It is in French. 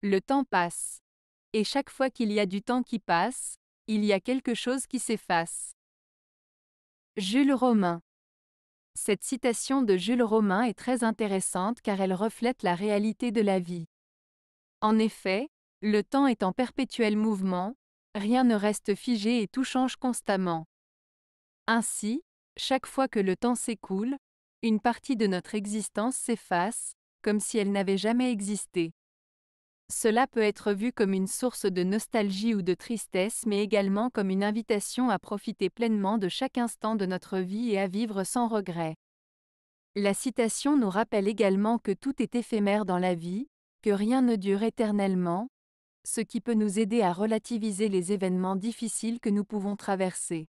Le temps passe. Et chaque fois qu'il y a du temps qui passe, il y a quelque chose qui s'efface. Jules Romain Cette citation de Jules Romain est très intéressante car elle reflète la réalité de la vie. En effet, le temps est en perpétuel mouvement, rien ne reste figé et tout change constamment. Ainsi, chaque fois que le temps s'écoule, une partie de notre existence s'efface, comme si elle n'avait jamais existé. Cela peut être vu comme une source de nostalgie ou de tristesse mais également comme une invitation à profiter pleinement de chaque instant de notre vie et à vivre sans regret. La citation nous rappelle également que tout est éphémère dans la vie, que rien ne dure éternellement, ce qui peut nous aider à relativiser les événements difficiles que nous pouvons traverser.